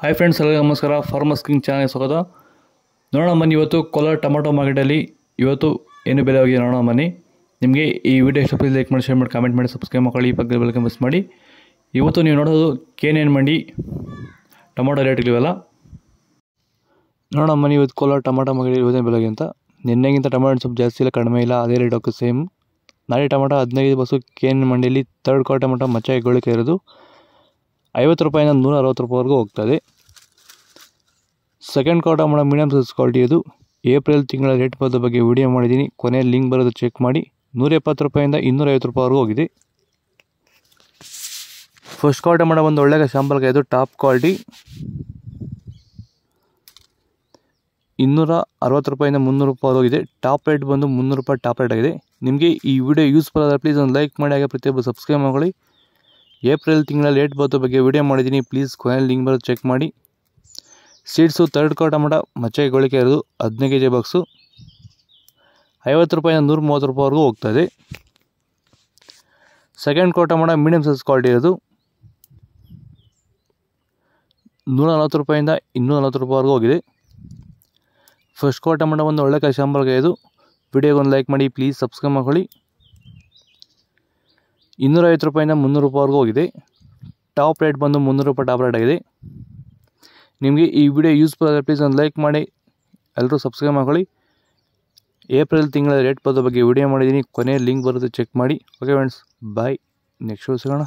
hi friends ಎಲ್ಲರಿಗೂ ನಮಸ್ಕಾರ farms king channel ಸ್ವಾಗತ ನೋಡೋಣ ಮನೆ ಇವತ್ತು ಕೋಲಾರ ಟೊಮೊಟೊ ಮಾರ್ಕೆಟಲ್ಲಿ ಇವತ್ತು ಏನು ಬೆಲೆ ಹೋಗಿದೆ ನೋಡೋಣ ಮನೆ ನಿಮಗೆ ಈ ವಿಡಿಯೋ ಇಷ್ಟ ಲೈಕ್ ಮಾಡಿ ಶೇರ್ ಮಾಡಿ ಕಮೆಂಟ್ ಮಾಡಿ ಸಬ್ಸ್ಕ್ರೈಬ್ ಮಾಡ್ಕೊಳ್ಳಿ ಈ ಬಗ್ಗೆ ಬೆಳಗ್ಗೆ ಮಿಸ್ ಮಾಡಿ ಇವತ್ತು ನೀವು ನೋಡೋದು ಕೇನೇನು ಮಂಡಿ ಟೊಮೊಟೊ ರೇಟ್ಗಳಿವೆಲ್ಲ ನೋಡೋಣ ಮನಿ ಇವತ್ತು ಕೋಲಾರ ಟೊಮೊಟೊ ಮಾರ್ಕೆಟ್ ಇವತ್ತೇ ಬೆಲೆಗೆ ಅಂತ ನಿನ್ನೆಗಿಂತ ಟೊಮೊಟೊ ಸ್ವಲ್ಪ ಜಾಸ್ತಿ ಇಲ್ಲ ಕಡಿಮೆ ಇಲ್ಲ ಅದೇ ರೇಟ್ ಹೋಗುತ್ತೆ ಸೇಮ್ ನಾಳೆ ಟೊಮೊಟೊ ಹದಿನೈದು ಬಸ್ಸು ಕೇನ್ ಮಂಡಿಯಲ್ಲಿ ತರ್ಡ್ ಕ್ವಾರ್ ಟೊಮೊಟೊ ಮಚ್ಚಾಗಿ ಗೋಳಿಕೆ ಇರೋದು ಐವತ್ತು ರೂಪಾಯಿಂದ ನೂರ ಅರವತ್ತು ರೂಪಾಯಿವರೆಗೂ ಹೋಗ್ತದೆ ಸೆಕೆಂಡ್ ಕ್ವಾರ್ಟರ್ ಮಾಡೋ ಮೀಡಿಯಮ್ ಸೈಜ್ ಕ್ವಾಲಿಟಿ ಇದು ಏಪ್ರಿಲ್ ತಿಂಗಳ ರೇಟ್ ಬರೋದ್ರ ಬಗ್ಗೆ ವಿಡಿಯೋ ಮಾಡಿದ್ದೀನಿ ಕೊನೆಯ ಲಿಂಕ್ ಬರೋದು ಚೆಕ್ ಮಾಡಿ ನೂರ ಎಪ್ಪತ್ತು ರೂಪಾಯಿಂದ ಇನ್ನೂರೈವತ್ತು ರೂಪಾಯಿವರೆಗೂ ಹೋಗಿದೆ ಫಸ್ಟ್ ಕ್ವಾಲಿಟಿ ಮಾಡೋ ಒಂದು ಒಳ್ಳೆಯ ಶಾಂಪಲ್ಗೆ ಇದು ಟಾಪ್ ಕ್ವಾಲಿಟಿ ಇನ್ನೂರ ಅರವತ್ತು ರೂಪಾಯಿಂದ ಮುನ್ನೂರು ರೂಪಾಯಿ ಹೋಗಿದೆ ಟಾಪ್ ರೇಟ್ ಬಂದು ಮುನ್ನೂರು ರೂಪಾಯಿ ಟಾಪ್ ರೇಟ್ ಆಗಿದೆ ನಿಮಗೆ ಈ ವಿಡಿಯೋ ಯೂಸ್ಫುಲ್ ಆದರೆ ಪ್ಲೀಸ್ ಒಂದು ಲೈಕ್ ಮಾಡಿ ಹಾಗೆ ಪ್ರತಿಯೊಬ್ಬರು ಸಬ್ಸ್ಕ್ರೈಬ್ ಮಾಡ್ಕೊಳ್ಳಿ ಏಪ್ರಿಲ್ ತಿಂಗಳ ಲೇಟ್ ಬರ್ತು ಬಗ್ಗೆ ವಿಡಿಯೋ ಮಾಡಿದ್ದೀನಿ ಪ್ಲೀಸ್ ಕೊನೆ ಲಿಂಕ್ ಬರೋದು ಚೆಕ್ ಮಾಡಿ ಸೀಡ್ಸು ತರ್ಡ್ ಕಾರ್ ಮಚ್ಚೆ ಗೋಳಿಕೆ ಇರೋದು ಹದಿನೈದು ಕೆ ಜಿ ಬಾಕ್ಸು ಐವತ್ತು ರೂಪಾಯಿಂದ ನೂರ ಮೂವತ್ತು ರೂಪಾಯಿವರೆಗೂ ಹೋಗ್ತಾಯಿದೆ ಸೆಕೆಂಡ್ ಕೋಟ ಮಾಡ ಮೀಡಿಯಮ್ ಸೈಜ್ ಕ್ವಾಲಿಟಿ ಇರೋದು ನೂರ ನಲ್ವತ್ತು ರೂಪಾಯಿಂದ ಇನ್ನೂರ ನಲ್ವತ್ತು ರೂಪಾಯಿವರೆಗೂ ಹೋಗಿದೆ ಫಸ್ಟ್ ಕೋಟ ಮಾಡ ಒಂದು ಒಳ್ಳೆ ಕೈ ಇದು ವಿಡಿಯೋಗೆ ಒಂದು ಲೈಕ್ ಮಾಡಿ ಪ್ಲೀಸ್ ಸಬ್ಸ್ಕ್ರೈಬ್ ಮಾಡ್ಕೊಳ್ಳಿ ಇನ್ನೂರೈವತ್ತು ರೂಪಾಯಿಂದ ಮುನ್ನೂರು ರೂಪಾಯಿವರೆಗೂ ಹೋಗಿದೆ ಟಾಪ್ ರೇಟ್ ಬಂದು ಮುನ್ನೂರು ರೂಪಾಯಿ ಟಾಪ್ ರೇಟ್ ಆಗಿದೆ ನಿಮಗೆ ಈ ವಿಡಿಯೋ ಯೂಸ್ಫುಲ್ ಆದರೆ ಪ್ಲೀಸ್ ಒಂದು ಲೈಕ್ ಮಾಡಿ ಎಲ್ಲರೂ ಸಬ್ಸ್ಕ್ರೈಬ್ ಮಾಡ್ಕೊಳ್ಳಿ ಏಪ್ರಿಲ್ ತಿಂಗಳ ರೇಟ್ ಪದ ಬಗ್ಗೆ ವಿಡಿಯೋ ಮಾಡಿದ್ದೀನಿ ಕೊನೆಯ ಲಿಂಕ್ ಬರುತ್ತೆ ಚೆಕ್ ಮಾಡಿ okay friends bye next show ಸಿಗೋಣ